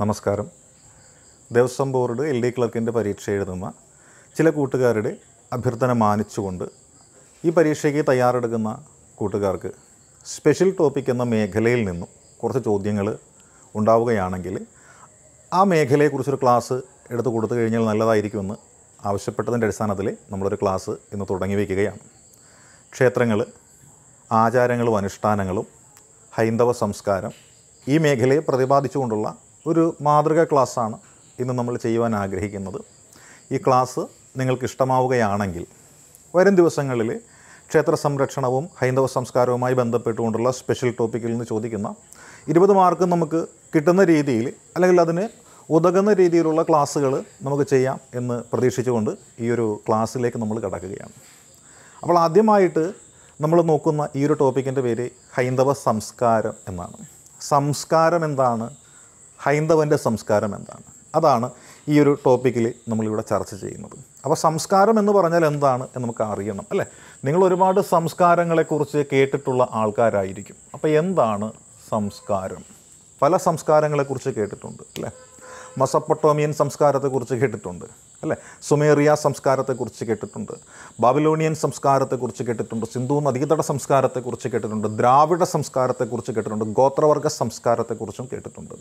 നമസ്കാരം Devaswom board L D ക്ലർക്കിൻ്റെ പരീക്ഷ എഴുതുന്ന ചില കൂട്ടുകാരുടെ അഭ്യർത്ഥന മാനിച്ചുകൊണ്ട് ഈ പരീക്ഷയ്ക്ക് തയ്യാറെടുക്കുന്ന കൂട്ടുകാർക്ക് സ്പെഷ്യൽ ടോപ്പിക് എന്ന മേഖലയിൽ നിന്നും കുറച്ച് ചോദ്യങ്ങൾ ഉണ്ടാവുകയാണെങ്കിൽ ആ മേഖലയെക്കുറിച്ചൊരു ക്ലാസ് എടുത്തു കൊടുത്തു കഴിഞ്ഞാൽ നല്ലതായിരിക്കുമെന്ന് ആവശ്യപ്പെട്ടതിൻ്റെ അടിസ്ഥാനത്തിൽ നമ്മളൊരു ക്ലാസ് ഇന്ന് തുടങ്ങി വയ്ക്കുകയാണ് ക്ഷേത്രങ്ങൾ ആചാരങ്ങളും അനുഷ്ഠാനങ്ങളും ഹൈന്ദവ സംസ്കാരം ഈ മേഖലയെ പ്രതിപാദിച്ചുകൊണ്ടുള്ള ഒരു മാതൃക ക്ലാസ്സാണ് ഇന്ന് നമ്മൾ ചെയ്യുവാൻ ആഗ്രഹിക്കുന്നത് ഈ ക്ലാസ് നിങ്ങൾക്ക് ഇഷ്ടമാവുകയാണെങ്കിൽ വരും ദിവസങ്ങളിൽ ക്ഷേത്ര സംരക്ഷണവും ഹൈന്ദവ സംസ്കാരവുമായി ബന്ധപ്പെട്ടുകൊണ്ടുള്ള സ്പെഷ്യൽ ടോപ്പിക്കിൽ നിന്ന് ചോദിക്കുന്ന ഇരുപത് മാർക്ക് നമുക്ക് കിട്ടുന്ന രീതിയിൽ അല്ലെങ്കിൽ അതിന് ഉതകുന്ന രീതിയിലുള്ള ക്ലാസ്സുകൾ നമുക്ക് ചെയ്യാം എന്ന് പ്രതീക്ഷിച്ചുകൊണ്ട് ഈ ഒരു ക്ലാസ്സിലേക്ക് നമ്മൾ കടക്കുകയാണ് അപ്പോൾ ആദ്യമായിട്ട് നമ്മൾ നോക്കുന്ന ഈ ഒരു ടോപ്പിക്കിൻ്റെ പേര് ഹൈന്ദവ സംസ്കാരം എന്നാണ് സംസ്കാരം എന്താണ് ഹൈന്ദവൻ്റെ സംസ്കാരം എന്താണ് അതാണ് ഈ ഒരു ടോപ്പിക്കിൽ നമ്മളിവിടെ ചർച്ച ചെയ്യുന്നത് അപ്പോൾ സംസ്കാരം എന്ന് പറഞ്ഞാൽ എന്താണ് എന്ന് നമുക്ക് അറിയണം അല്ലേ നിങ്ങൾ ഒരുപാട് സംസ്കാരങ്ങളെക്കുറിച്ച് കേട്ടിട്ടുള്ള ആൾക്കാരായിരിക്കും അപ്പോൾ എന്താണ് സംസ്കാരം പല സംസ്കാരങ്ങളെക്കുറിച്ച് കേട്ടിട്ടുണ്ട് അല്ലേ മസപ്പൊട്ടോമിയൻ സംസ്കാരത്തെക്കുറിച്ച് കേട്ടിട്ടുണ്ട് അല്ലേ സുമേറിയ സംസ്കാരത്തെക്കുറിച്ച് കേട്ടിട്ടുണ്ട് ബാബിലോണിയൻ സംസ്കാരത്തെക്കുറിച്ച് കേട്ടിട്ടുണ്ട് സിന്ധു നദീതട സംസ്കാരത്തെക്കുറിച്ച് കേട്ടിട്ടുണ്ട് ദ്രാവിഡ സംസ്കാരത്തെക്കുറിച്ച് കേട്ടിട്ടുണ്ട് ഗോത്രവർഗ സംസ്കാരത്തെക്കുറിച്ചും കേട്ടിട്ടുണ്ട്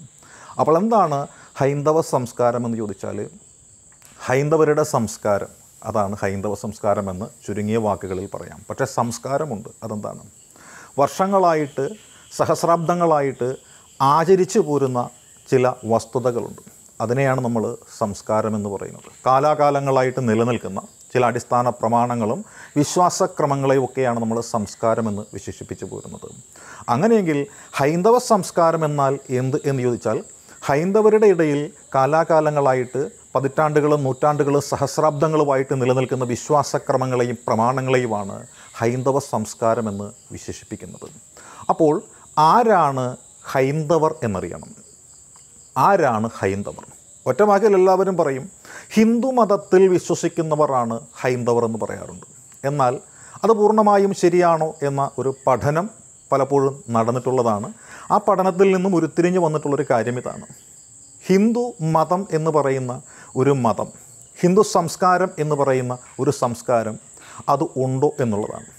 അപ്പോൾ എന്താണ് ഹൈന്ദവ സംസ്കാരം എന്ന് ചോദിച്ചാൽ ഹൈന്ദവരുടെ സംസ്കാരം അതാണ് ഹൈന്ദവ സംസ്കാരം എന്ന് ചുരുങ്ങിയ വാക്കുകളിൽ പറയാം പക്ഷേ സംസ്കാരമുണ്ട് അതെന്താണ് വർഷങ്ങളായിട്ട് സഹസ്രാബ്ദങ്ങളായിട്ട് ആചരിച്ചു പോരുന്ന ചില വസ്തുതകളുണ്ട് അതിനെയാണ് നമ്മൾ സംസ്കാരം എന്ന് പറയുന്നത് കാലാകാലങ്ങളായിട്ട് നിലനിൽക്കുന്ന ചില അടിസ്ഥാന പ്രമാണങ്ങളും വിശ്വാസക്രമങ്ങളെയും ഒക്കെയാണ് നമ്മൾ സംസ്കാരമെന്ന് വിശേഷിപ്പിച്ചു പോരുന്നത് അങ്ങനെയെങ്കിൽ ഹൈന്ദവ സംസ്കാരം എന്നാൽ എന്ത് എന്ന് ചോദിച്ചാൽ ഹൈന്ദവരുടെ ഇടയിൽ കാലാകാലങ്ങളായിട്ട് പതിറ്റാണ്ടുകളും നൂറ്റാണ്ടുകളും സഹസ്രാബ്ദങ്ങളുമായിട്ട് നിലനിൽക്കുന്ന വിശ്വാസക്രമങ്ങളെയും പ്രമാണങ്ങളെയുമാണ് ഹൈന്ദവ സംസ്കാരമെന്ന് വിശേഷിപ്പിക്കുന്നത് അപ്പോൾ ആരാണ് ഹൈന്ദവർ എന്നറിയണം ആരാണ് ഹൈന്ദവർ ഒറ്റവാക്കിൽ എല്ലാവരും പറയും ഹിന്ദു മതത്തിൽ വിശ്വസിക്കുന്നവരാണ് ഹൈന്ദവർ എന്ന് പറയാറുണ്ട് എന്നാൽ അത് പൂർണ്ണമായും ശരിയാണോ എന്ന ഒരു പഠനം പലപ്പോഴും നടന്നിട്ടുള്ളതാണ് ആ പഠനത്തിൽ നിന്നും ഉരുത്തിരിഞ്ഞ് വന്നിട്ടുള്ളൊരു കാര്യം ഇതാണ് ഹിന്ദു മതം എന്ന് പറയുന്ന ഒരു മതം ഹിന്ദു സംസ്കാരം എന്ന് പറയുന്ന ഒരു സംസ്കാരം അത് ഉണ്ടോ എന്നുള്ളതാണ്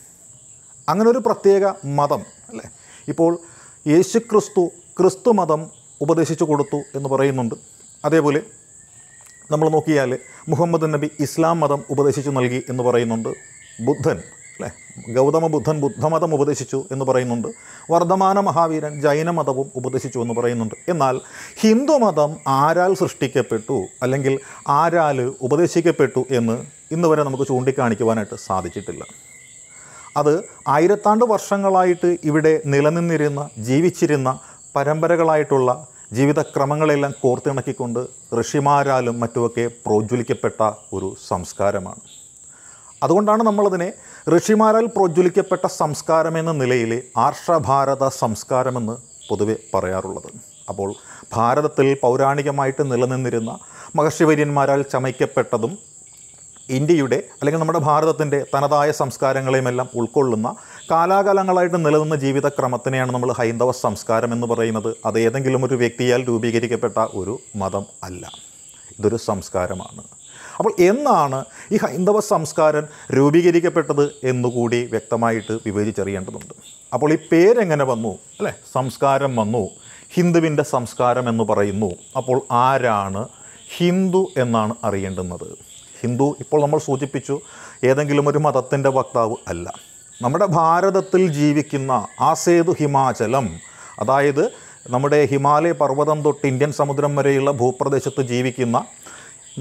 അങ്ങനെ ഒരു പ്രത്യേക മതം അല്ലേ ഇപ്പോൾ യേശു ക്രിസ്തു ക്രിസ്തു മതം ഉപദേശിച്ചു കൊടുത്തു എന്ന് പറയുന്നുണ്ട് അതേപോലെ നമ്മൾ നോക്കിയാൽ മുഹമ്മദ് നബി ഇസ്ലാം മതം ഉപദേശിച്ചു നൽകി എന്ന് പറയുന്നുണ്ട് ബുദ്ധൻ അല്ലേ ഗൗതമ ബുദ്ധൻ ബുദ്ധമതം ഉപദേശിച്ചു എന്ന് പറയുന്നുണ്ട് വർദ്ധമാന മഹാവീരൻ ജൈനമതവും ഉപദേശിച്ചു എന്ന് പറയുന്നുണ്ട് എന്നാൽ ഹിന്ദുമതം ആരാൽ സൃഷ്ടിക്കപ്പെട്ടു അല്ലെങ്കിൽ ആരാൽ ഉപദേശിക്കപ്പെട്ടു എന്ന് ഇന്ന് വരെ നമുക്ക് ചൂണ്ടിക്കാണിക്കുവാനായിട്ട് സാധിച്ചിട്ടില്ല അത് ആയിരത്താണ്ട് വർഷങ്ങളായിട്ട് ഇവിടെ നിലനിന്നിരുന്ന ജീവിച്ചിരുന്ന പരമ്പരകളായിട്ടുള്ള ജീവിതക്രമങ്ങളെല്ലാം കോർത്തിണക്കിക്കൊണ്ട് ഋഷിമാരാലും മറ്റുമൊക്കെ പ്രോജ്വലിക്കപ്പെട്ട ഒരു സംസ്കാരമാണ് അതുകൊണ്ടാണ് നമ്മളതിനെ ഋഷിമാരാൽ പ്രോജ്വലിക്കപ്പെട്ട സംസ്കാരമെന്ന നിലയിൽ ആർഷഭാരത സംസ്കാരമെന്ന് പൊതുവെ പറയാറുള്ളത് അപ്പോൾ ഭാരതത്തിൽ പൗരാണികമായിട്ട് നിലനിന്നിരുന്ന മഹർഷിവര്യന്മാരാൽ ചമയ്ക്കപ്പെട്ടതും ഇന്ത്യയുടെ അല്ലെങ്കിൽ നമ്മുടെ ഭാരതത്തിൻ്റെ തനതായ സംസ്കാരങ്ങളെയുമെല്ലാം ഉൾക്കൊള്ളുന്ന കാലാകാലങ്ങളായിട്ട് നിലനിന്ന ജീവിതക്രമത്തിനെയാണ് നമ്മൾ ഹൈന്ദവ സംസ്കാരം എന്ന് പറയുന്നത് അത് ഏതെങ്കിലും ഒരു വ്യക്തിയാൽ രൂപീകരിക്കപ്പെട്ട ഒരു മതം അല്ല ഇതൊരു സംസ്കാരമാണ് അപ്പോൾ എന്നാണ് ഈ ഹൈന്ദവ സംസ്കാരം രൂപീകരിക്കപ്പെട്ടത് എന്നുകൂടി വ്യക്തമായിട്ട് വിവേചിച്ചറിയേണ്ടതുണ്ട് അപ്പോൾ ഈ പേരെങ്ങനെ വന്നു അല്ലേ സംസ്കാരം വന്നു ഹിന്ദുവിൻ്റെ സംസ്കാരം എന്ന് പറയുന്നു അപ്പോൾ ആരാണ് ഹിന്ദു എന്നാണ് അറിയേണ്ടുന്നത് ഹിന്ദു ഇപ്പോൾ നമ്മൾ സൂചിപ്പിച്ചു ഏതെങ്കിലും ഒരു മതത്തിൻ്റെ വക്താവ് അല്ല നമ്മുടെ ഭാരതത്തിൽ ജീവിക്കുന്ന ആസേതു ഹിമാചലം അതായത് നമ്മുടെ ഹിമാലയ പർവ്വതം തൊട്ട് ഇന്ത്യൻ സമുദ്രം വരെയുള്ള ഭൂപ്രദേശത്ത് ജീവിക്കുന്ന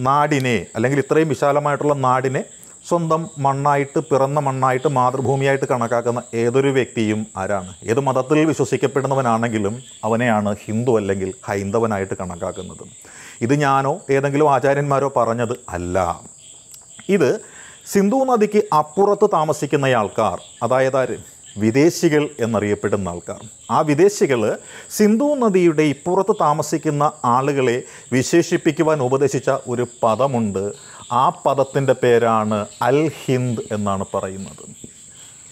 നാടിനെ അല്ലെങ്കിൽ ഇത്രയും വിശാലമായിട്ടുള്ള നാടിനെ സ്വന്തം മണ്ണായിട്ട് പിറന്ന മണ്ണായിട്ട് മാതൃഭൂമിയായിട്ട് കണക്കാക്കുന്ന ഏതൊരു വ്യക്തിയും ആരാണ് ഏത് മതത്തിൽ വിശ്വസിക്കപ്പെടുന്നവനാണെങ്കിലും അവനെയാണ് ഹിന്ദു അല്ലെങ്കിൽ ഹൈന്ദവനായിട്ട് കണക്കാക്കുന്നത് ഇത് ഞാനോ ഏതെങ്കിലും ആചാര്യന്മാരോ പറഞ്ഞത് അല്ല ഇത് സിന്ധു നദിക്ക് അപ്പുറത്ത് താമസിക്കുന്ന ആൾക്കാർ അതായത് ആര് വിദേശികൾ എന്നറിയപ്പെടുന്ന ആൾക്കാർ ആ വിദേശികൾ സിന്ധു നദിയുടെ ഇപ്പുറത്ത് താമസിക്കുന്ന ആളുകളെ വിശേഷിപ്പിക്കുവാൻ ഉപദേശിച്ച ഒരു പദമുണ്ട് ആ പദത്തിൻ്റെ പേരാണ് അൽ ഹിന്ദ് എന്നാണ് പറയുന്നത്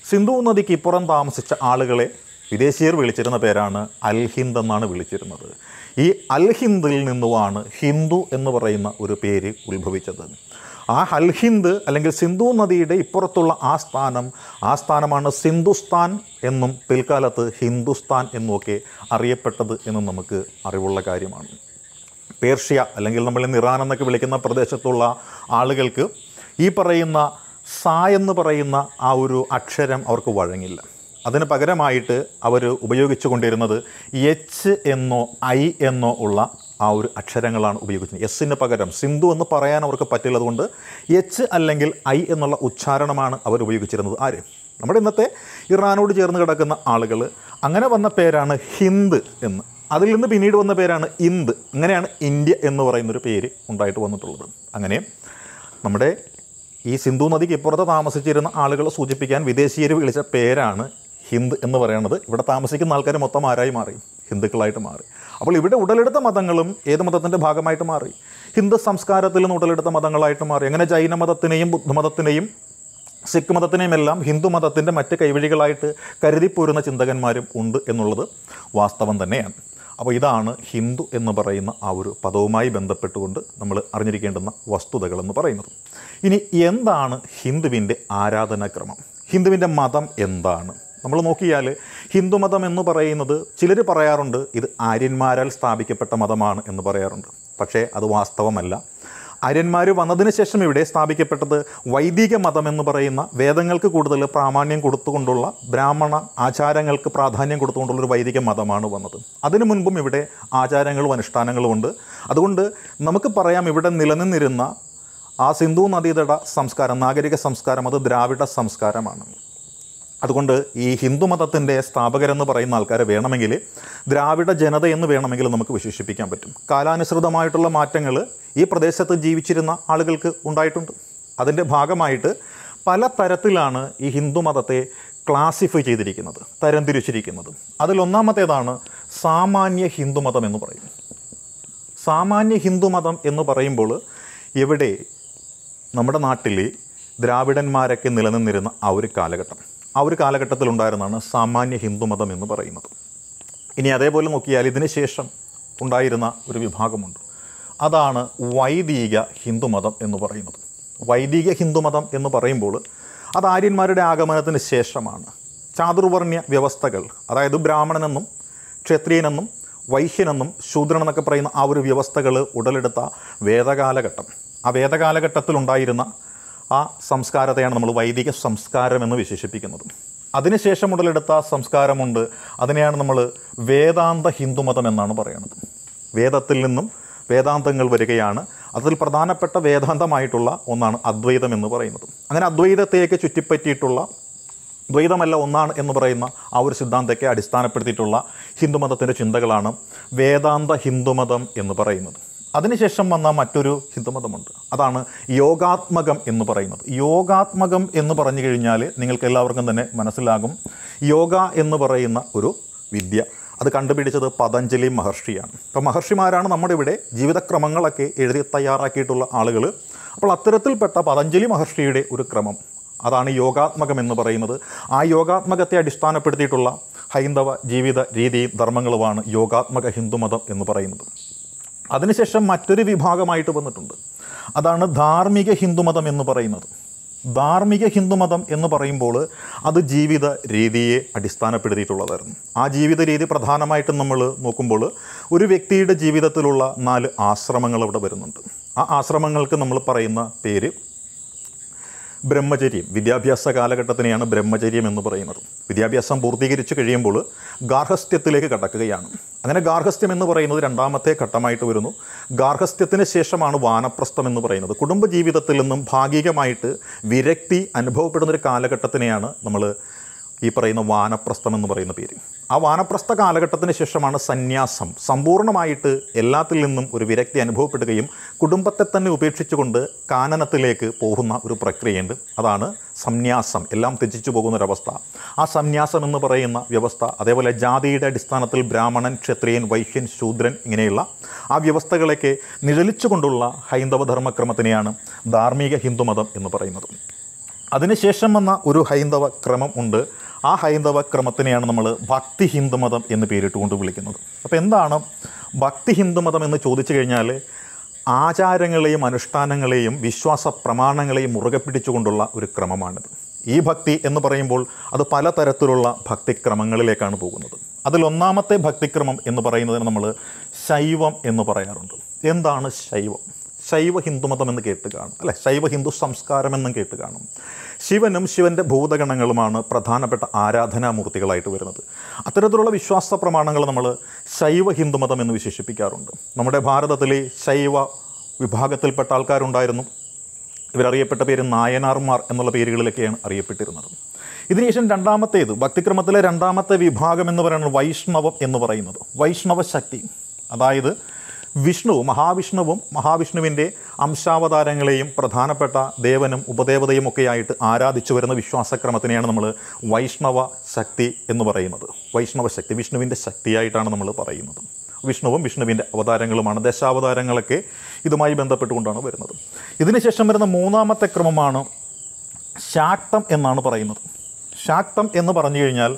സിന്ധു നദിക്ക് ഇപ്പുറം താമസിച്ച ആളുകളെ വിദേശീയർ വിളിച്ചിരുന്ന പേരാണ് അൽ ഹിന്ദ് എന്നാണ് വിളിച്ചിരുന്നത് ഈ അൽ ഹിന്ദിൽ നിന്നുമാണ് ഹിന്ദു എന്ന് പറയുന്ന ഒരു പേര് ഉത്ഭവിച്ചത് ആ ഹൽഹിന്ദ് അല്ലെങ്കിൽ സിന്ധു നദിയുടെ ഇപ്പുറത്തുള്ള ആ സ്ഥാനം ആ സ്ഥാനമാണ് സിന്ധുസ്ഥാൻ എന്നും പിൽക്കാലത്ത് ഹിന്ദുസ്ഥാൻ എന്നുമൊക്കെ അറിയപ്പെട്ടത് എന്ന് നമുക്ക് അറിവുള്ള കാര്യമാണ് പേർഷ്യ അല്ലെങ്കിൽ നമ്മൾ ഇന്ന് ഇറാൻ എന്നൊക്കെ വിളിക്കുന്ന പ്രദേശത്തുള്ള ആളുകൾക്ക് ഈ പറയുന്ന സ എന്ന് പറയുന്ന ആ ഒരു അക്ഷരം അവർക്ക് വഴങ്ങില്ല അതിന് പകരമായിട്ട് അവർ ഉപയോഗിച്ചു കൊണ്ടിരുന്നത് എച്ച് എന്നോ ഐ എന്നോ ഉള്ള ആ ഒരു അക്ഷരങ്ങളാണ് ഉപയോഗിക്കുന്നത് എസ്സിന് പകരം സിന്ധു എന്ന് പറയാൻ അവർക്ക് പറ്റില്ലതുകൊണ്ട് എച്ച് അല്ലെങ്കിൽ ഐ എന്നുള്ള ഉച്ചാരണമാണ് അവർ ഉപയോഗിച്ചിരുന്നത് ആര് നമ്മുടെ ഇന്നത്തെ ഇറാനോട് ചേർന്ന് കിടക്കുന്ന ആളുകൾ അങ്ങനെ വന്ന പേരാണ് ഹിന്ദ് എന്ന് അതിൽ നിന്ന് പിന്നീട് വന്ന പേരാണ് ഇന്ത് അങ്ങനെയാണ് ഇന്ത്യ എന്ന് പറയുന്നൊരു പേര് ഉണ്ടായിട്ട് വന്നിട്ടുള്ളത് അങ്ങനെ നമ്മുടെ ഈ സിന്ധു നദിക്ക് ഇപ്പുറത്ത് താമസിച്ചിരുന്ന ആളുകളെ സൂചിപ്പിക്കാൻ വിദേശീയർ വിളിച്ച പേരാണ് ഹിന്ദ് എന്ന് പറയുന്നത് ഇവിടെ താമസിക്കുന്ന ആൾക്കാർ മൊത്തം ആരായി മാറി ഹിന്ദുക്കളായിട്ട് മാറി അപ്പോൾ ഇവിടെ ഉടലെടുത്ത മതങ്ങളും ഏത് മതത്തിൻ്റെ ഭാഗമായിട്ട് മാറി ഹിന്ദു സംസ്കാരത്തിൽ നിന്ന് ഉടലെടുത്ത മതങ്ങളായിട്ട് മാറി അങ്ങനെ ജൈന മതത്തിനെയും ബുദ്ധമതത്തിനെയും സിഖ് മതത്തിനെയും എല്ലാം ഹിന്ദു മതത്തിൻ്റെ മറ്റ് കൈവഴികളായിട്ട് കരുതിപ്പോരുന്ന ചിന്തകന്മാരും ഉണ്ട് എന്നുള്ളത് വാസ്തവം തന്നെയാണ് അപ്പോൾ ഇതാണ് ഹിന്ദു എന്ന് പറയുന്ന ആ ഒരു പദവുമായി ബന്ധപ്പെട്ടുകൊണ്ട് നമ്മൾ അറിഞ്ഞിരിക്കേണ്ടുന്ന വസ്തുതകളെന്ന് പറയുന്നത് ഇനി എന്താണ് ഹിന്ദുവിൻ്റെ ആരാധനാക്രമം ഹിന്ദുവിൻ്റെ മതം എന്താണ് നമ്മൾ നോക്കിയാൽ ഹിന്ദുമതം എന്ന് പറയുന്നത് ചിലർ പറയാറുണ്ട് ഇത് ആര്യന്മാരാൽ സ്ഥാപിക്കപ്പെട്ട മതമാണ് എന്ന് പറയാറുണ്ട് പക്ഷേ അത് വാസ്തവമല്ല ആര്യന്മാർ വന്നതിന് ശേഷം ഇവിടെ സ്ഥാപിക്കപ്പെട്ടത് വൈദിക മതം എന്ന് പറയുന്ന വേദങ്ങൾക്ക് കൂടുതൽ പ്രാമാണ്യം കൊടുത്തുകൊണ്ടുള്ള ബ്രാഹ്മണ ആചാരങ്ങൾക്ക് പ്രാധാന്യം കൊടുത്തുകൊണ്ടുള്ള ഒരു വൈദിക മതമാണ് വന്നത് അതിനു മുൻപും ഇവിടെ ആചാരങ്ങളും അനുഷ്ഠാനങ്ങളും ഉണ്ട് അതുകൊണ്ട് നമുക്ക് പറയാം ഇവിടെ നിലനിന്നിരുന്ന ആ സിന്ധു നദീതട സംസ്കാരം നാഗരിക സംസ്കാരം അത് ദ്രാവിഡ സംസ്കാരമാണ് അതുകൊണ്ട് ഈ ഹിന്ദുമതത്തിൻ്റെ സ്ഥാപകരെന്ന് പറയുന്ന ആൾക്കാരെ വേണമെങ്കിൽ ദ്രാവിഡ ജനത എന്ന് വേണമെങ്കിൽ നമുക്ക് വിശേഷിപ്പിക്കാൻ പറ്റും കാലാനുസൃതമായിട്ടുള്ള മാറ്റങ്ങൾ ഈ പ്രദേശത്ത് ജീവിച്ചിരുന്ന ആളുകൾക്ക് ഉണ്ടായിട്ടുണ്ട് അതിൻ്റെ ഭാഗമായിട്ട് പല തരത്തിലാണ് ഈ ഹിന്ദുമതത്തെ ക്ലാസിഫൈ ചെയ്തിരിക്കുന്നത് തരംതിരിച്ചിരിക്കുന്നത് അതിലൊന്നാമത്തേതാണ് സാമാന്യ ഹിന്ദുമതം എന്ന് പറയും സാമാന്യ ഹിന്ദുമതം എന്ന് പറയുമ്പോൾ എവിടെ നമ്മുടെ നാട്ടിൽ ദ്രാവിഡന്മാരൊക്കെ നിലനിന്നിരുന്ന ആ ഒരു കാലഘട്ടം ആ ഒരു കാലഘട്ടത്തിൽ ഉണ്ടായിരുന്നതാണ് സാമാന്യ ഹിന്ദുമതം എന്ന് പറയുന്നത് ഇനി അതേപോലെ നോക്കിയാൽ ഇതിന് ശേഷം ഉണ്ടായിരുന്ന ഒരു വിഭാഗമുണ്ട് അതാണ് വൈദിക ഹിന്ദുമതം എന്ന് പറയുന്നത് വൈദിക ഹിന്ദുമതം എന്ന് പറയുമ്പോൾ അത് ആര്യന്മാരുടെ ആഗമനത്തിന് ശേഷമാണ് ചാതുർവർണ്ണ്യ വ്യവസ്ഥകൾ അതായത് ബ്രാഹ്മണനെന്നും ക്ഷത്രിയനെന്നും വൈശ്യനെന്നും ശൂദ്രനെന്നൊക്കെ പറയുന്ന ആ ഒരു വ്യവസ്ഥകൾ ഉടലെടുത്ത വേദകാലഘട്ടം ആ വേദകാലഘട്ടത്തിലുണ്ടായിരുന്ന ആ സംസ്കാരത്തെയാണ് നമ്മൾ വൈദിക സംസ്കാരം എന്ന് വിശേഷിപ്പിക്കുന്നത് അതിനുശേഷം ഉടലെടുത്ത സംസ്കാരമുണ്ട് അതിനെയാണ് നമ്മൾ വേദാന്ത ഹിന്ദുമതം എന്നാണ് പറയുന്നത് വേദത്തിൽ നിന്നും വേദാന്തങ്ങൾ വരികയാണ് അതിൽ പ്രധാനപ്പെട്ട വേദാന്തമായിട്ടുള്ള ഒന്നാണ് അദ്വൈതം എന്ന് പറയുന്നത് അങ്ങനെ അദ്വൈതത്തെയൊക്കെ ചുറ്റിപ്പറ്റിയിട്ടുള്ള ദ്വൈതമല്ല ഒന്നാണ് എന്ന് പറയുന്ന ആ ഒരു സിദ്ധാന്തത്തെ അടിസ്ഥാനപ്പെടുത്തിയിട്ടുള്ള ഹിന്ദുമതത്തിൻ്റെ ചിന്തകളാണ് വേദാന്ത ഹിന്ദുമതം എന്ന് പറയുന്നത് അതിനുശേഷം വന്ന മറ്റൊരു ഹിന്ദുമതമുണ്ട് അതാണ് യോഗാത്മകം എന്ന് പറയുന്നത് യോഗാത്മകം എന്ന് പറഞ്ഞു കഴിഞ്ഞാൽ നിങ്ങൾക്ക് എല്ലാവർക്കും തന്നെ മനസ്സിലാകും യോഗ എന്ന് പറയുന്ന ഒരു വിദ്യ അത് കണ്ടുപിടിച്ചത് പതഞ്ജലി മഹർഷിയാണ് അപ്പോൾ മഹർഷിമാരാണ് നമ്മുടെ ഇവിടെ ജീവിതക്രമങ്ങളൊക്കെ എഴുതി തയ്യാറാക്കിയിട്ടുള്ള ആളുകൾ അപ്പോൾ അത്തരത്തിൽപ്പെട്ട പതഞ്ജലി മഹർഷിയുടെ ഒരു ക്രമം അതാണ് യോഗാത്മകം എന്ന് പറയുന്നത് ആ യോഗാത്മകത്തെ അടിസ്ഥാനപ്പെടുത്തിയിട്ടുള്ള ഹൈന്ദവ ജീവിത രീതിയും ധർമ്മങ്ങളുമാണ് യോഗാത്മക ഹിന്ദുമതം എന്ന് പറയുന്നത് അതിനുശേഷം മറ്റൊരു വിഭാഗമായിട്ട് വന്നിട്ടുണ്ട് അതാണ് ധാർമ്മിക ഹിന്ദുമതം എന്ന് പറയുന്നത് ധാർമ്മിക ഹിന്ദുമതം എന്ന് പറയുമ്പോൾ അത് ജീവിത രീതിയെ അടിസ്ഥാനപ്പെടുത്തിയിട്ടുള്ളതായിരുന്നു ആ ജീവിത രീതി പ്രധാനമായിട്ടും നമ്മൾ നോക്കുമ്പോൾ ഒരു വ്യക്തിയുടെ ജീവിതത്തിലുള്ള നാല് ആശ്രമങ്ങൾ അവിടെ വരുന്നുണ്ട് ആ ആശ്രമങ്ങൾക്ക് നമ്മൾ പറയുന്ന പേര് ബ്രഹ്മചര്യം വിദ്യാഭ്യാസ കാലഘട്ടത്തിനെയാണ് ബ്രഹ്മചര്യം എന്ന് പറയുന്നത് വിദ്യാഭ്യാസം പൂർത്തീകരിച്ച് കഴിയുമ്പോൾ ഗാർഹസ്ഥ്യത്തിലേക്ക് കടക്കുകയാണ് അങ്ങനെ ഗാർഹസ്ഥ്യം എന്ന് പറയുന്നത് രണ്ടാമത്തെ ഘട്ടമായിട്ട് വരുന്നു ഗാർഹസ്ഥ്യത്തിന് ശേഷമാണ് വാനപ്രസ്ഥം എന്ന് പറയുന്നത് കുടുംബജീവിതത്തിൽ നിന്നും ഭാഗികമായിട്ട് വിരക്തി അനുഭവപ്പെടുന്നൊരു കാലഘട്ടത്തിനെയാണ് നമ്മൾ ഈ പറയുന്ന വാനപ്രസ്ഥം എന്ന് പറയുന്ന പേര് ആ വാനപ്രസ്ഥ കാലഘട്ടത്തിന് ശേഷമാണ് സന്യാസം സമ്പൂർണ്ണമായിട്ട് എല്ലാത്തിൽ നിന്നും ഒരു വിരക്തി അനുഭവപ്പെടുകയും കുടുംബത്തെ തന്നെ ഉപേക്ഷിച്ചുകൊണ്ട് കാനനത്തിലേക്ക് പോകുന്ന ഒരു പ്രക്രിയയുണ്ട് അതാണ് സംന്യാസം എല്ലാം ത്യജിച്ചു പോകുന്ന ഒരവസ്ഥ ആ സംന്യാസം എന്ന് പറയുന്ന വ്യവസ്ഥ അതേപോലെ ജാതിയുടെ അടിസ്ഥാനത്തിൽ ബ്രാഹ്മണൻ ക്ഷത്രിയൻ വൈശ്യൻ ശൂദ്രൻ ഇങ്ങനെയുള്ള ആ വ്യവസ്ഥകളൊക്കെ നിഴലിച്ചുകൊണ്ടുള്ള ഹൈന്ദവ ധർമ്മക്രമത്തിനെയാണ് ധാർമ്മിക ഹിന്ദുമതം എന്ന് പറയുന്നത് അതിനുശേഷം വന്ന ഒരു ഹൈന്ദവ ക്രമം ഉണ്ട് ആ ഹൈന്ദവ ക്രമത്തിനെയാണ് നമ്മൾ ഭക്തി ഹിന്ദുമതം എന്ന് പേരിട്ട് കൊണ്ട് വിളിക്കുന്നത് അപ്പോൾ എന്താണ് ഭക്തി ഹിന്ദുമതം എന്ന് ചോദിച്ചു കഴിഞ്ഞാൽ ആചാരങ്ങളെയും അനുഷ്ഠാനങ്ങളെയും വിശ്വാസ പ്രമാണങ്ങളെയും മുറുകെ പിടിച്ചുകൊണ്ടുള്ള ഒരു ക്രമമാണിത് ഈ ഭക്തി എന്ന് പറയുമ്പോൾ അത് പലതരത്തിലുള്ള ഭക്തിക്രമങ്ങളിലേക്കാണ് പോകുന്നത് അതിലൊന്നാമത്തെ ഭക്തിക്രമം എന്ന് പറയുന്നതിന് നമ്മൾ ശൈവം എന്ന് പറയാറുണ്ട് എന്താണ് ശൈവം ശൈവ ഹിന്ദുമതം എന്ന് കേട്ട് കാണും അല്ലെ ശൈവ ഹിന്ദു സംസ്കാരം എന്നും കേട്ട് കാണും ശിവനും ശിവൻ്റെ ഭൂതഗണങ്ങളുമാണ് പ്രധാനപ്പെട്ട ആരാധനാമൂർത്തികളായിട്ട് വരുന്നത് അത്തരത്തിലുള്ള വിശ്വാസ പ്രമാണങ്ങൾ നമ്മൾ ശൈവ ഹിന്ദുമതം എന്ന് വിശേഷിപ്പിക്കാറുണ്ട് നമ്മുടെ ഭാരതത്തിലെ ശൈവ വിഭാഗത്തിൽപ്പെട്ട ആൾക്കാരുണ്ടായിരുന്നു ഇവരറിയപ്പെട്ട പേര് നായനാർമാർ എന്നുള്ള പേരുകളിലൊക്കെയാണ് അറിയപ്പെട്ടിരുന്നത് ഇതിനുശേഷം രണ്ടാമത്തേത് ഭക്തിക്രമത്തിലെ രണ്ടാമത്തെ വിഭാഗം എന്ന് പറയുന്നത് വൈഷ്ണവം എന്ന് പറയുന്നത് വൈഷ്ണവ ശക്തി അതായത് വിഷ്ണു മഹാവിഷ്ണുവും മഹാവിഷ്ണുവിൻ്റെ അംശാവതാരങ്ങളെയും പ്രധാനപ്പെട്ട ദേവനും ഉപദേവതയും ഒക്കെയായിട്ട് ആരാധിച്ചു വരുന്ന വിശ്വാസക്രമത്തിനെയാണ് നമ്മൾ വൈഷ്ണവ ശക്തി എന്ന് പറയുന്നത് വൈഷ്ണവ ശക്തി വിഷ്ണുവിൻ്റെ ശക്തിയായിട്ടാണ് നമ്മൾ പറയുന്നത് വിഷ്ണുവും വിഷ്ണുവിൻ്റെ അവതാരങ്ങളുമാണ് ദശാവതാരങ്ങളൊക്കെ ഇതുമായി ബന്ധപ്പെട്ടുകൊണ്ടാണ് വരുന്നത് ഇതിനുശേഷം വരുന്ന മൂന്നാമത്തെ ക്രമമാണ് ശാക്തം എന്നാണ് പറയുന്നത് ശാക്തം എന്ന് പറഞ്ഞു കഴിഞ്ഞാൽ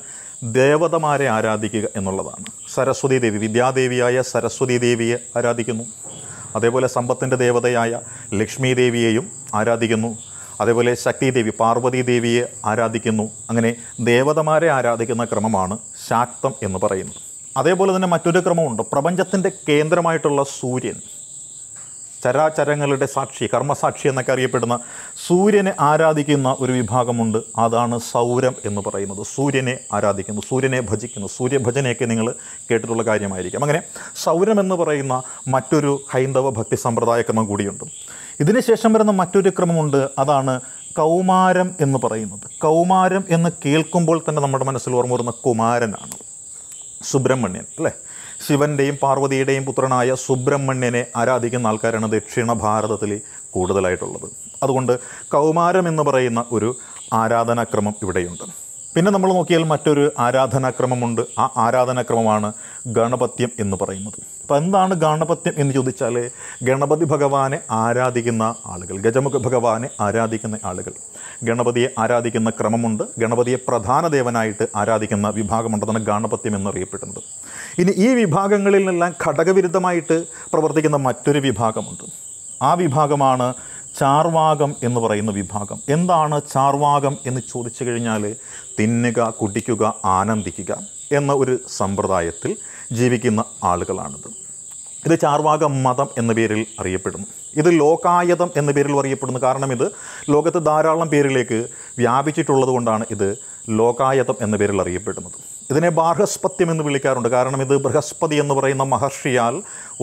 ദേവതമാരെ ആരാധിക്കുക എന്നുള്ളതാണ് സരസ്വതി ദേവി വിദ്യാദേവിയായ സരസ്വതി ദേവിയെ ആരാധിക്കുന്നു അതേപോലെ സമ്പത്തിൻ്റെ ദേവതയായ ലക്ഷ്മി ദേവിയെയും ആരാധിക്കുന്നു അതേപോലെ ശക്തി ദേവി പാർവതി ദേവിയെ ആരാധിക്കുന്നു അങ്ങനെ ദേവതമാരെ ആരാധിക്കുന്ന ക്രമമാണ് ശാക്തം എന്ന് പറയുന്നത് അതേപോലെ തന്നെ മറ്റൊരു ക്രമമുണ്ട് പ്രപഞ്ചത്തിൻ്റെ കേന്ദ്രമായിട്ടുള്ള സൂര്യൻ ചരാചരങ്ങളുടെ സാക്ഷി കർമ്മസാക്ഷി എന്നൊക്കെ അറിയപ്പെടുന്ന സൂര്യനെ ആരാധിക്കുന്ന ഒരു വിഭാഗമുണ്ട് അതാണ് സൗരം എന്ന് പറയുന്നത് സൂര്യനെ ആരാധിക്കുന്നു സൂര്യനെ ഭജിക്കുന്നു സൂര്യഭജനയൊക്കെ നിങ്ങൾ കേട്ടിട്ടുള്ള കാര്യമായിരിക്കും അങ്ങനെ സൗരം എന്ന് പറയുന്ന മറ്റൊരു ഹൈന്ദവ ഭക്തി സമ്പ്രദായ ക്രമം കൂടിയുണ്ട് ഇതിനുശേഷം വരുന്ന മറ്റൊരു ക്രമമുണ്ട് അതാണ് കൗമാരം എന്ന് പറയുന്നത് കൗമാരം എന്ന് കേൾക്കുമ്പോൾ തന്നെ നമ്മുടെ മനസ്സിൽ ഓർമ്മ വരുന്ന കുമാരനാണ് സുബ്രഹ്മണ്യൻ അല്ലേ ശിവൻ്റെയും പാർവതിയുടെയും പുത്രനായ സുബ്രഹ്മണ്യനെ ആരാധിക്കുന്ന ആൾക്കാരാണ് ദക്ഷിണ ഭാരതത്തിൽ കൂടുതലായിട്ടുള്ളത് അതുകൊണ്ട് കൗമാരം എന്ന് പറയുന്ന ഒരു ആരാധനാക്രമം ഇവിടെയുണ്ട് പിന്നെ നമ്മൾ നോക്കിയാൽ മറ്റൊരു ആരാധനാക്രമമുണ്ട് ആ ആരാധനാക്രമമാണ് ഗണപത്യം എന്ന് പറയുന്നത് അപ്പോൾ എന്താണ് ഗണപത്യം എന്ന് ചോദിച്ചാൽ ഗണപതി ഭഗവാനെ ആരാധിക്കുന്ന ആളുകൾ ഗജമുഖ ഭഗവാനെ ആരാധിക്കുന്ന ആളുകൾ ഗണപതിയെ ആരാധിക്കുന്ന ക്രമമുണ്ട് ഗണപതിയെ പ്രധാന ദേവനായിട്ട് ആരാധിക്കുന്ന വിഭാഗമുണ്ട് അതാണ് ഗണപത്യം എന്നറിയപ്പെടുന്നത് ഇനി ഈ വിഭാഗങ്ങളിൽ നിന്നെല്ലാം ഘടകവിരുദ്ധമായിട്ട് പ്രവർത്തിക്കുന്ന മറ്റൊരു വിഭാഗമുണ്ട് ആ വിഭാഗമാണ് ചാർവാകം എന്ന് പറയുന്ന വിഭാഗം എന്താണ് ചാർവാകം എന്ന് ചോദിച്ചു കഴിഞ്ഞാൽ തിന്നുക കുടിക്കുക ആനന്ദിക്കുക എന്ന ഒരു സമ്പ്രദായത്തിൽ ജീവിക്കുന്ന ആളുകളാണിത് ഇത് ചാർവാക മതം എന്ന പേരിൽ അറിയപ്പെടുന്നു ഇത് ലോകായതം എന്ന പേരിൽ അറിയപ്പെടുന്നു കാരണം ഇത് ലോകത്ത് ധാരാളം പേരിലേക്ക് വ്യാപിച്ചിട്ടുള്ളത് കൊണ്ടാണ് ഇത് ലോകായതം എന്ന പേരിൽ അറിയപ്പെടുന്നത് ഇതിനെ ബാഹസ്പത്യം എന്ന് വിളിക്കാറുണ്ട് കാരണം ഇത് ബൃഹസ്പതി എന്ന് പറയുന്ന മഹർഷിയാൽ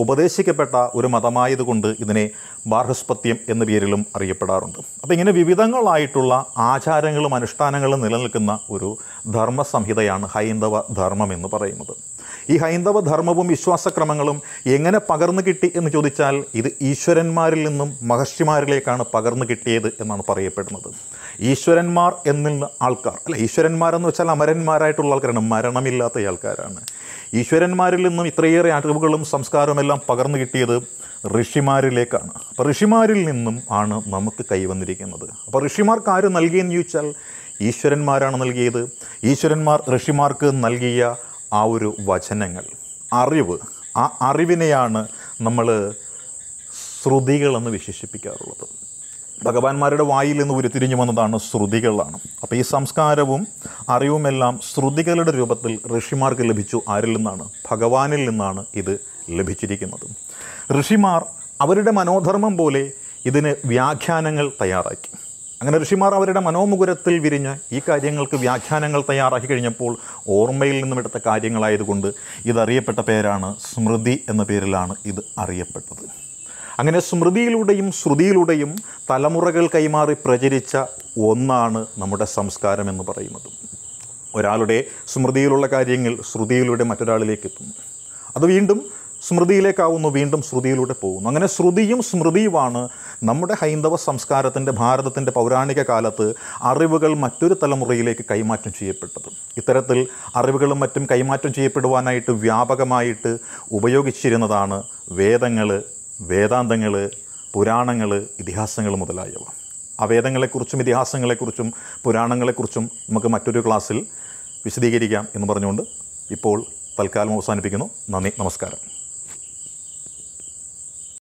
ഉപദേശിക്കപ്പെട്ട ഒരു മതമായതുകൊണ്ട് ഇതിനെ ബാർഹസ്പത്യം എന്ന പേരിലും അറിയപ്പെടാറുണ്ട് അപ്പോൾ ഇങ്ങനെ വിവിധങ്ങളായിട്ടുള്ള ആചാരങ്ങളും അനുഷ്ഠാനങ്ങളും നിലനിൽക്കുന്ന ഒരു ധർമ്മ സംഹിതയാണ് ഹൈന്ദവ ധർമ്മം എന്ന് പറയുന്നത് ഈ ഹൈന്ദവ ധർമ്മവും വിശ്വാസക്രമങ്ങളും എങ്ങനെ പകർന്നു കിട്ടി എന്ന് ചോദിച്ചാൽ ഇത് ഈശ്വരന്മാരിൽ നിന്നും മഹർഷിമാരിലേക്കാണ് പകർന്നു കിട്ടിയത് എന്നാണ് പറയപ്പെടുന്നത് ഈശ്വരന്മാർ എന്നുള്ള ആൾക്കാർ അല്ല ഈശ്വരന്മാരെന്ന് വെച്ചാൽ അമരന്മാരായിട്ടുള്ള ആൾക്കാരാണ് മരണമില്ലാത്ത ആൾക്കാരാണ് ഈശ്വരന്മാരിൽ നിന്നും ഇത്രയേറെ അറിവുകളും സംസ്കാരമെല്ലാം പകർന്നു കിട്ടിയത് ഋഷിമാരിലേക്കാണ് അപ്പോൾ ഋഷിമാരിൽ നിന്നും ആണ് നമുക്ക് കൈവന്നിരിക്കുന്നത് അപ്പോൾ ഋഷിമാർക്ക് ആര് നൽകിയെന്ന് ചോദിച്ചാൽ ഈശ്വരന്മാരാണ് നൽകിയത് ഈശ്വരന്മാർ ഋഷിമാർക്ക് നൽകിയ ആ ഒരു വചനങ്ങൾ അറിവ് ആ അറിവിനെയാണ് നമ്മൾ ശ്രുതികളെന്ന് വിശേഷിപ്പിക്കാറുള്ളത് ഭഗവാന്മാരുടെ വായിൽ നിന്ന് ഉരുത്തിരിഞ്ഞു വന്നതാണ് ശ്രുതികളാണ് അപ്പോൾ ഈ സംസ്കാരവും അറിവുമെല്ലാം ശ്രുതികളുടെ രൂപത്തിൽ ഋഷിമാർക്ക് ലഭിച്ചു ആരിൽ നിന്നാണ് ഭഗവാനിൽ നിന്നാണ് ഇത് ലഭിച്ചിരിക്കുന്നത് ഋഷിമാർ അവരുടെ മനോധർമ്മം പോലെ ഇതിന് വ്യാഖ്യാനങ്ങൾ തയ്യാറാക്കി അങ്ങനെ ഋഷിമാർ അവരുടെ മനോമുകുരത്തിൽ വിരിഞ്ഞ ഈ കാര്യങ്ങൾക്ക് വ്യാഖ്യാനങ്ങൾ തയ്യാറാക്കി കഴിഞ്ഞപ്പോൾ ഓർമ്മയിൽ നിന്നും എടുത്ത കാര്യങ്ങളായതുകൊണ്ട് ഇതറിയപ്പെട്ട പേരാണ് സ്മൃതി എന്ന പേരിലാണ് ഇത് അറിയപ്പെട്ടത് അങ്ങനെ സ്മൃതിയിലൂടെയും ശ്രുതിയിലൂടെയും തലമുറകൾ കൈമാറി പ്രചരിച്ച ഒന്നാണ് നമ്മുടെ സംസ്കാരം എന്ന് പറയുന്നത് ഒരാളുടെ സ്മൃതിയിലുള്ള കാര്യങ്ങൾ ശ്രുതിയിലൂടെ മറ്റൊരാളിലേക്ക് എത്തുന്നു അത് വീണ്ടും സ്മൃതിയിലേക്കാവുന്നു വീണ്ടും ശ്രുതിയിലൂടെ പോകുന്നു അങ്ങനെ ശ്രുതിയും സ്മൃതിയുമാണ് നമ്മുടെ ഹൈന്ദവ സംസ്കാരത്തിൻ്റെ ഭാരതത്തിൻ്റെ പൗരാണിക കാലത്ത് അറിവുകൾ മറ്റൊരു തലമുറയിലേക്ക് കൈമാറ്റം ചെയ്യപ്പെട്ടത് ഇത്തരത്തിൽ അറിവുകളും മറ്റും കൈമാറ്റം ചെയ്യപ്പെടുവാനായിട്ട് വ്യാപകമായിട്ട് ഉപയോഗിച്ചിരുന്നതാണ് വേദങ്ങൾ വേദാന്തങ്ങൾ പുരാണങ്ങൾ ഇതിഹാസങ്ങൾ മുതലായവ ആ വേദങ്ങളെക്കുറിച്ചും ഇതിഹാസങ്ങളെക്കുറിച്ചും പുരാണങ്ങളെക്കുറിച്ചും നമുക്ക് മറ്റൊരു ക്ലാസ്സിൽ വിശദീകരിക്കാം എന്ന് പറഞ്ഞുകൊണ്ട് ഇപ്പോൾ തൽക്കാലം അവസാനിപ്പിക്കുന്നു നന്ദി നമസ്കാരം